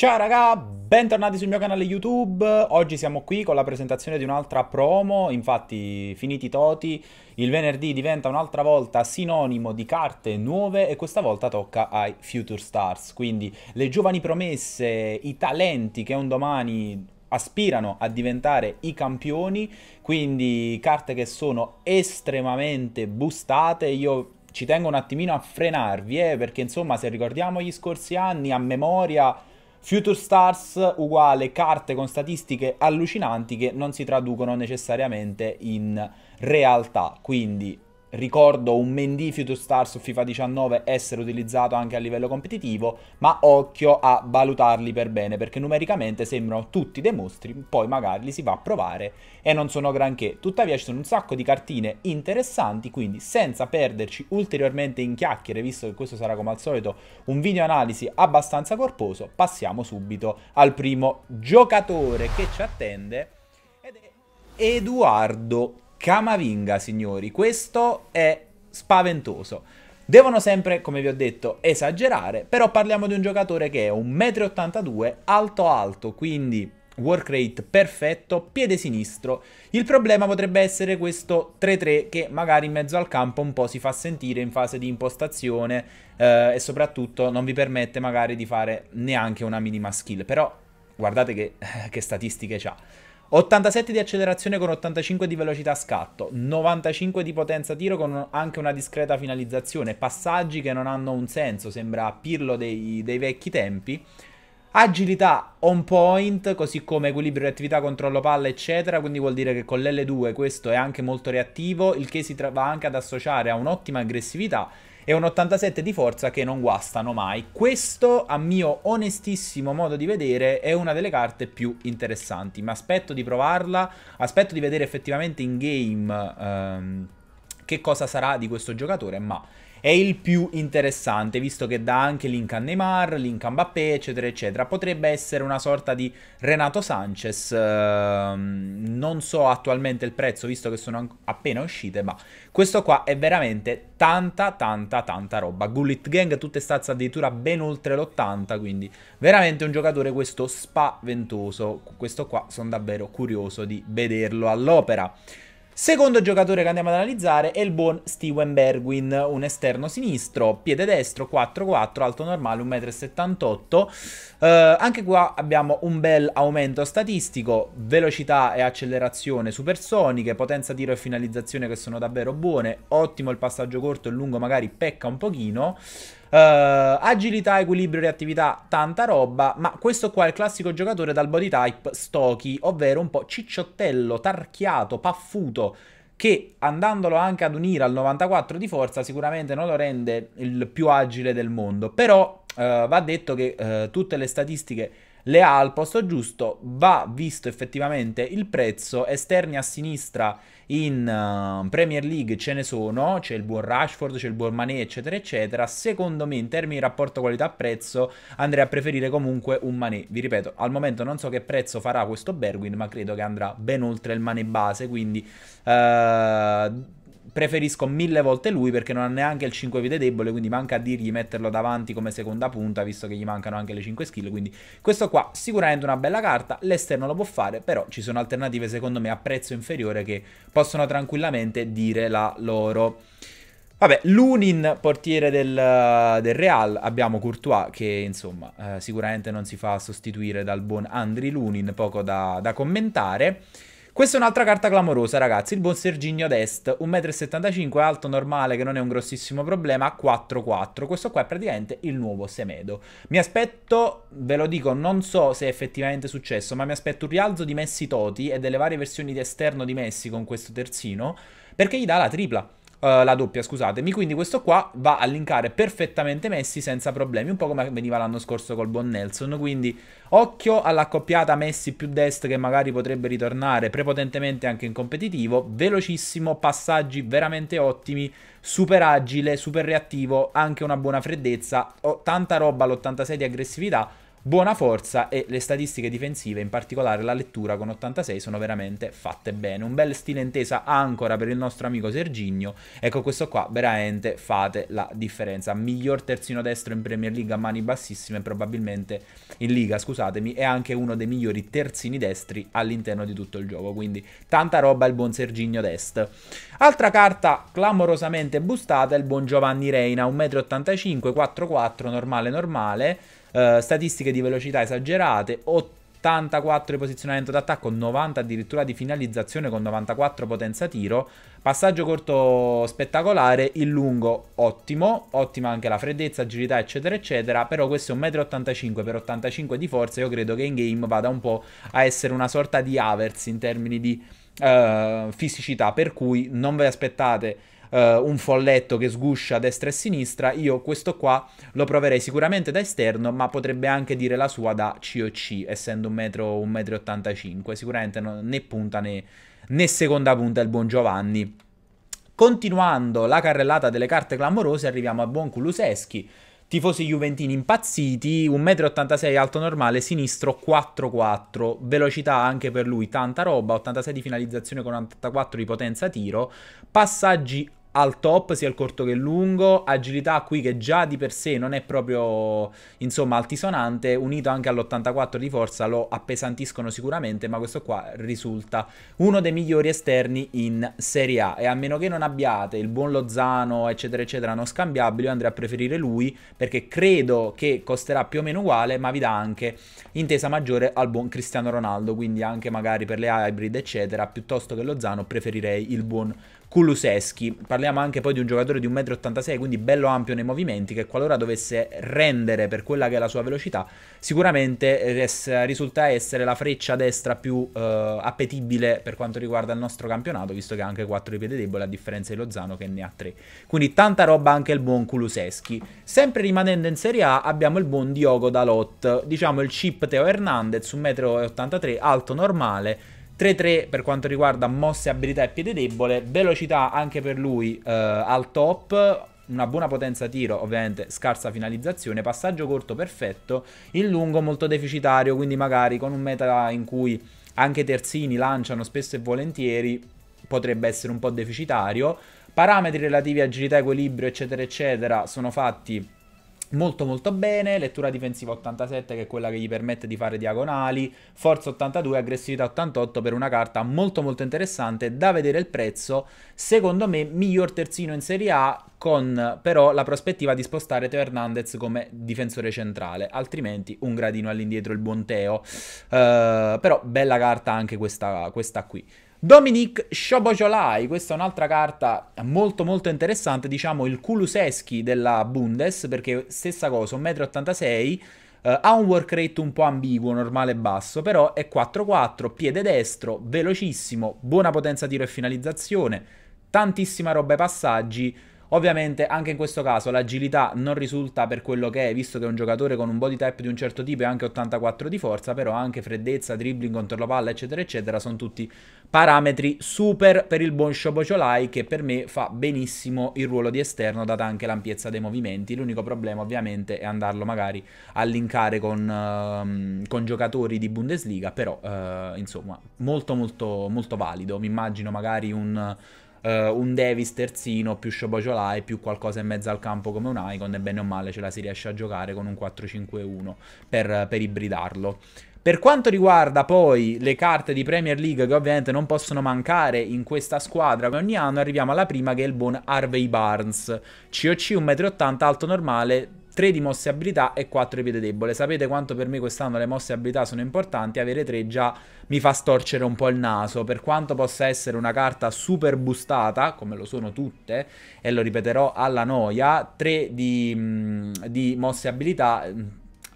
Ciao raga, bentornati sul mio canale YouTube. Oggi siamo qui con la presentazione di un'altra promo, infatti finiti toti, il venerdì diventa un'altra volta sinonimo di carte nuove e questa volta tocca ai Future Stars, quindi le giovani promesse, i talenti che un domani aspirano a diventare i campioni, quindi carte che sono estremamente boostate. Io ci tengo un attimino a frenarvi, eh, perché insomma se ricordiamo gli scorsi anni a memoria Future Stars uguale carte con statistiche allucinanti che non si traducono necessariamente in realtà, quindi ricordo un Mendy Future Star su FIFA 19 essere utilizzato anche a livello competitivo, ma occhio a valutarli per bene, perché numericamente sembrano tutti dei mostri, poi magari li si va a provare e non sono granché. Tuttavia ci sono un sacco di cartine interessanti, quindi senza perderci ulteriormente in chiacchiere, visto che questo sarà come al solito un video analisi abbastanza corposo, passiamo subito al primo giocatore che ci attende ed è Eduardo Camavinga, signori. Questo è spaventoso. Devono sempre, come vi ho detto, esagerare, però parliamo di un giocatore che è 1,82 m, alto alto, quindi work rate perfetto, piede sinistro. Il problema potrebbe essere questo 3-3 che magari in mezzo al campo un po' si fa sentire in fase di impostazione eh, e soprattutto non vi permette magari di fare neanche una minima skill, però guardate che, che statistiche ha. 87 di accelerazione con 85 di velocità scatto, 95 di potenza tiro con anche una discreta finalizzazione, passaggi che non hanno un senso, sembra Pirlo dei, dei vecchi tempi. Agilità on point, così come equilibrio, reattività, controllo palla, eccetera, quindi vuol dire che con l'L2 questo è anche molto reattivo, il che si va anche ad associare a un'ottima aggressività e un 87 di forza che non guastano mai. Questo, a mio onestissimo modo di vedere, è una delle carte più interessanti. Mi aspetto di provarla, aspetto di vedere effettivamente in game ehm, che cosa sarà di questo giocatore, ma è il più interessante, visto che dà anche link a Neymar, link a Mbappé, eccetera, eccetera. Potrebbe essere una sorta di Renato Sanchez, ehm, non so attualmente il prezzo, visto che sono appena uscite, ma questo qua è veramente tanta, tanta, tanta roba. Gullit Gang, tutte stazze addirittura ben oltre l'80, quindi veramente un giocatore questo spaventoso. Questo qua sono davvero curioso di vederlo all'opera. Secondo giocatore che andiamo ad analizzare è il buon Steven Berwin, un esterno sinistro, piede destro, 4-4, alto normale, 1,78 m. Eh, anche qua abbiamo un bel aumento statistico, velocità e accelerazione supersoniche, potenza tiro e finalizzazione che sono davvero buone, ottimo il passaggio corto e lungo magari pecca un pochino. Uh, agilità, equilibrio, reattività, tanta roba, ma questo qua è il classico giocatore dal body type stocky, ovvero un po' cicciottello, tarchiato, paffuto, che andandolo anche ad unire al 94 di forza sicuramente non lo rende il più agile del mondo, però uh, va detto che uh, tutte le statistiche le ha al posto giusto, va visto effettivamente il prezzo, esterni a sinistra in uh, Premier League ce ne sono, c'è il buon Rashford, c'è il buon Mané, eccetera, eccetera. Secondo me, in termini di rapporto qualità-prezzo, andrei a preferire comunque un Mané. Vi ripeto, al momento non so che prezzo farà questo Berwin, ma credo che andrà ben oltre il Mané base, quindi... Uh, preferisco mille volte lui perché non ha neanche il 5 vite debole, quindi manca a dirgli metterlo davanti come seconda punta, visto che gli mancano anche le 5 skill, quindi questo qua sicuramente una bella carta, l'esterno lo può fare, però ci sono alternative secondo me a prezzo inferiore che possono tranquillamente dire la loro. Vabbè, l'Unin, portiere del, del, Real, abbiamo Courtois che insomma eh, sicuramente non si fa sostituire dal buon Andri Lunin, poco da, da commentare. Questa è un'altra carta clamorosa, ragazzi. Il buon Serginio d'Est, 1,75m, alto normale, che non è un grossissimo problema, 4-4. Questo qua è praticamente il nuovo Semedo. Mi aspetto, ve lo dico, non so se è effettivamente successo, ma mi aspetto un rialzo di Messi Toti e delle varie versioni di esterno di Messi con questo terzino, perché gli dà la tripla. Eh, la doppia, scusatemi. Quindi questo qua va a linkare perfettamente Messi senza problemi, un po' come veniva l'anno scorso col buon Nelson. Quindi occhio all'accoppiata Messi più destra che magari potrebbe ritornare prepotentemente anche in competitivo. Velocissimo, passaggi veramente ottimi, super agile, super reattivo, anche una buona freddezza, oh, tanta roba all'86 di aggressività Buona forza e le statistiche difensive, in particolare la lettura con 86, sono veramente fatte bene. Un bel stile intesa ancora per il nostro amico Serginio. Ecco questo qua, veramente fate la differenza. Miglior terzino destro in Premier League a mani bassissime, probabilmente in Liga, scusatemi, è anche uno dei migliori terzini destri all'interno di tutto il gioco. Quindi tanta roba il buon Serginio Dest. Altra carta clamorosamente bustata è il buon Giovanni Reina, 1,85 m, 4-4, normale normale eh, statistiche di velocità esagerate, 84 di posizionamento d'attacco, 90 addirittura di finalizzazione con 94 potenza tiro, passaggio corto spettacolare, il lungo ottimo, ottima anche la freddezza, agilità eccetera eccetera, però questo è 1,85 m per 85 di forza, io credo che in game vada un po' a essere una sorta di Avers in termini di uh, fisicità, per cui non ve aspettate eh, un folletto che sguscia a destra e a sinistra, io questo qua lo proverei sicuramente da esterno, ma potrebbe anche dire la sua da COC, essendo un metro, un metro 85. sicuramente no, né punta né, né seconda punta il buon Giovanni. Continuando la carrellata delle carte clamorose, arriviamo a buon Kuluseschi tifosi juventini impazziti, 1,86 m alto normale, sinistro 4-4, velocità anche per lui, tanta roba, 86 di finalizzazione con 84 di potenza tiro, passaggi al top sia il corto che il lungo, agilità qui che già di per sé non è proprio insomma altisonante, unito anche all'84 di forza lo appesantiscono sicuramente, ma questo qua risulta uno dei migliori esterni in Serie A e a meno che non abbiate il buon Lozano eccetera eccetera non scambiabile, io andrei a preferire lui perché credo che costerà più o meno uguale, ma vi dà anche intesa maggiore al buon Cristiano Ronaldo, quindi anche magari per le hybrid eccetera, piuttosto che Lozano preferirei il buon Lozano. Kuluseschi. Parliamo anche poi di un giocatore di 1,86 m, quindi bello ampio nei movimenti, che qualora dovesse rendere per quella che è la sua velocità, sicuramente res- risulta essere la freccia destra più eh, appetibile per quanto riguarda il nostro campionato, visto che ha anche 4 di piede debole, a differenza di Lozano che ne ha 3. Quindi tanta roba anche il buon Kuluseschi. Sempre rimanendo in Serie A abbiamo il buon Diogo Dalot, diciamo il chip Teo Hernandez, 1,83 m, alto normale, 3-3 per quanto riguarda mosse, abilità e piede debole, velocità anche per lui eh, al top, una buona potenza tiro, ovviamente scarsa finalizzazione, passaggio corto perfetto, il lungo molto deficitario, quindi magari con un meta in cui anche terzini lanciano spesso e volentieri potrebbe essere un po' deficitario. Parametri relativi a agilità, equilibrio, eccetera, eccetera, sono fatti molto molto bene, lettura difensiva 87 che è quella che gli permette di fare diagonali, forza 82, aggressività 88 per una carta molto molto interessante, da vedere il prezzo, secondo me miglior terzino in Serie A con però la prospettiva di spostare Teo Hernandez come difensore centrale, altrimenti un gradino all'indietro il buon Teo, uh, però bella carta anche questa, questa qui. Dominic Shobojolai, questa è un'altra carta molto molto interessante, diciamo il Kuluseschi della Bundes, perché stessa cosa, 1,86 m, eh, ha un work rate un po' ambiguo, normale e basso, però è 4-4, piede destro, velocissimo, buona potenza tiro e finalizzazione, tantissima roba ai passaggi, Ovviamente anche in questo caso l'agilità non risulta per quello che è, visto che è un giocatore con un body type di un certo tipo e anche 84 di forza, però anche freddezza, dribbling, controllo palla, eccetera, eccetera, sono tutti parametri super per il buon Shobociolai che per me fa benissimo il ruolo di esterno, data anche l'ampiezza dei movimenti. L'unico problema ovviamente è andarlo magari a linkare con, uh, con giocatori di Bundesliga, però uh, insomma molto molto molto valido. Mi immagino magari un uh, un Davis terzino più Shobogiolai più qualcosa in mezzo al campo come un Icon e bene o male ce la si riesce a giocare con un 4-5-1 per, per ibridarlo. Per quanto riguarda poi le carte di Premier League che ovviamente non possono mancare in questa squadra ogni anno, arriviamo alla prima che è il buon Harvey Barnes, COC 1,80 m alto normale, 3 di mosse abilità e 4 di piede debole. Sapete quanto per me quest'anno le mosse abilità sono importanti? Avere 3 già mi fa storcere un po' il naso. Per quanto possa essere una carta super boostata, come lo sono tutte, e lo ripeterò alla noia, 3 di, mm, di mosse abilità mm,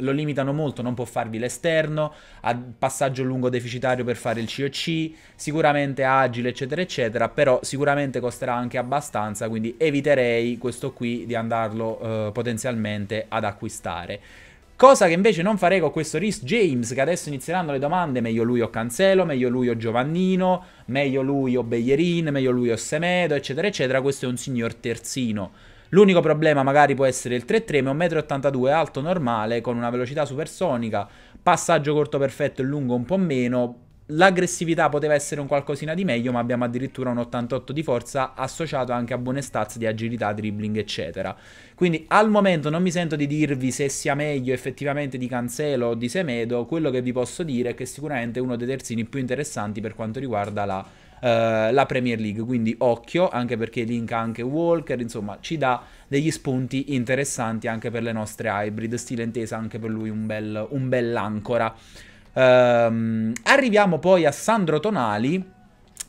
lo limitano molto, non può farvi l'esterno, ha passaggio lungo deficitario per fare il COC, sicuramente agile eccetera eccetera, però sicuramente costerà anche abbastanza, quindi eviterei questo qui di andarlo eh, potenzialmente ad acquistare. Cosa che invece non farei con questo Rhys James, che adesso inizieranno le domande, meglio lui o Cancelo, meglio lui o Giovannino, meglio lui o Beglierin, meglio lui o Semedo, eccetera, eccetera. Questo è un signor terzino L'unico problema magari può essere il 3-3, ma è 1,82 m alto normale, con una velocità supersonica, passaggio corto perfetto e lungo un po' meno. L'aggressività poteva essere un qualcosina di meglio, ma abbiamo addirittura un 88 di forza associato anche a buone stats di agilità, dribbling, eccetera. Quindi al momento non mi sento di dirvi se sia meglio effettivamente di Cancelo o di Semedo, quello che vi posso dire è che sicuramente uno dei terzini più interessanti per quanto riguarda la eh, la Premier League, quindi occhio, anche perché linka anche Walker, insomma ci dà degli spunti interessanti anche per le nostre hybrid, stile intesa anche per lui un bel, un bell'ancora. Um, arriviamo poi a Sandro Tonali,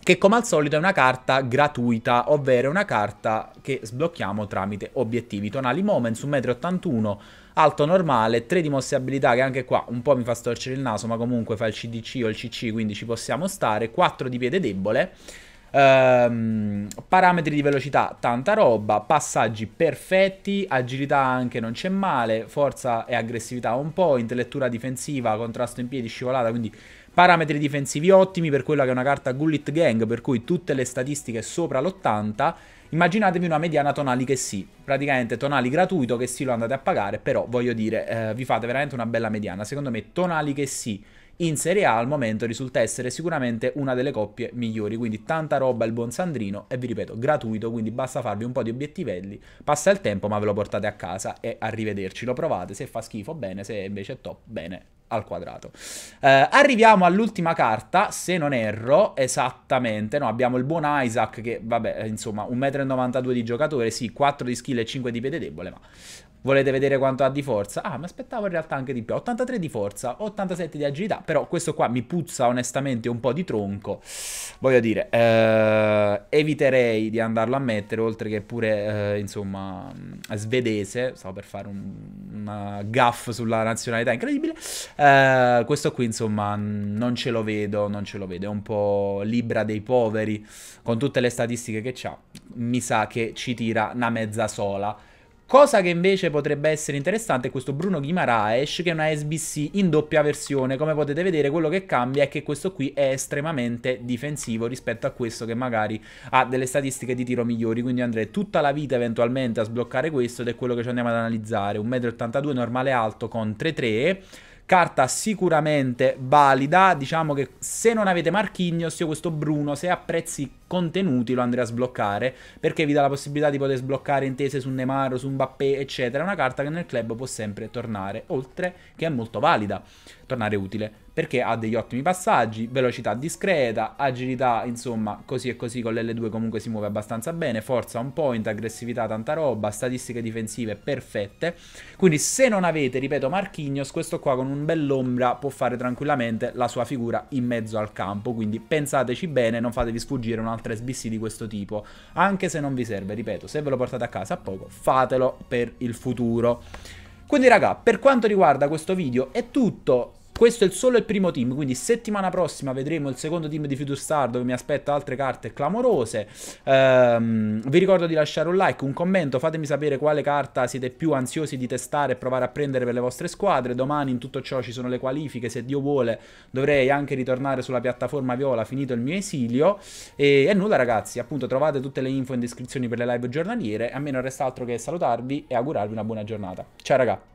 che come al solito è una carta gratuita, ovvero una carta che sblocchiamo tramite obiettivi. Tonali Moments, 1,81 m, alto normale, 3 di mosse abilità che anche qua un po' mi fa storcere il naso, ma comunque fa il CDC o il CC, quindi ci possiamo stare, 4 di piede debole. Um, parametri di velocità, tanta roba, passaggi perfetti, agilità anche non c'è male, forza e aggressività un po', intellettura difensiva, contrasto in piedi, scivolata, quindi parametri difensivi ottimi per quella che è una carta Gullit Gang, per cui tutte le statistiche sopra l'80 Immaginatevi una mediana tonali che sì, praticamente tonali gratuito che sì lo andate a pagare, però voglio dire, eh, vi fate veramente una bella mediana. Secondo me tonali che sì in Serie A al momento risulta essere sicuramente una delle coppie migliori, quindi tanta roba il buon Sandrino e vi ripeto, gratuito, quindi basta farvi un po' di obiettivelli, passa il tempo ma ve lo portate a casa e arrivederci, lo provate, se fa schifo bene, se invece è top bene, al quadrato. Eh, arriviamo all'ultima carta, se non erro, esattamente, no, abbiamo il buon Isaac che, vabbè, insomma, 1,92 m di giocatore, sì, 4 di skill e 5 di piede debole, ma Volete vedere quanto ha di forza? Ah, mi aspettavo in realtà anche di più. 83 di forza, 87 di agilità, però questo qua mi puzza onestamente un po' di tronco. Voglio dire, eh, eviterei di andarlo a mettere, oltre che pure, eh, insomma, mm, svedese. Stavo per fare un, una gaff sulla nazionalità incredibile. Eh, questo qui, insomma, mm, non ce lo vedo, non ce lo vedo. È un po' libra dei poveri, con tutte le statistiche che ha. Mi sa che ci tira una mezza sola. Cosa che invece potrebbe essere interessante è questo Bruno Guimaraes, che è una SBC in doppia versione. Come potete vedere, quello che cambia è che questo qui è estremamente difensivo rispetto a questo che magari ha delle statistiche di tiro migliori. Quindi andrei tutta la vita eventualmente a sbloccare questo ed è quello che ci andiamo ad analizzare. 1,82 m normale alto con 3,3 carta sicuramente valida, diciamo che se non avete Marchignos, io questo Bruno, se a prezzi contenuti lo andrei a sbloccare, perché vi dà la possibilità di poter sbloccare intese su Neymar, su Mbappé, eccetera, è una carta che nel club può sempre tornare, oltre che è molto valida tornare utile perché ha degli ottimi passaggi, velocità discreta, agilità, insomma, così e così con l'L2 comunque si muove abbastanza bene, forza un point, aggressività tanta roba, statistiche difensive perfette. Quindi se non avete, ripeto, Marchignos, questo qua con un bell'ombra può fare tranquillamente la sua figura in mezzo al campo, quindi pensateci bene, non fatevi sfuggire un'altra SBC di questo tipo, anche se non vi serve, ripeto, se ve lo portate a casa a poco, fatelo per il futuro. Quindi raga, per quanto riguarda questo video è tutto, questo è solo il primo team, quindi settimana prossima vedremo il secondo team di Future Star dove mi aspetto altre carte clamorose. Ehm, vi ricordo di lasciare un like, un commento, fatemi sapere quale carta siete più ansiosi di testare e provare a prendere per le vostre squadre. Domani in tutto ciò ci sono le qualifiche, se Dio vuole dovrei anche ritornare sulla piattaforma viola finito il mio esilio. E, e nulla ragazzi, appunto trovate tutte le info in descrizione per le live giornaliere. A me non resta altro che salutarvi e augurarvi una buona giornata. Ciao ragazzi.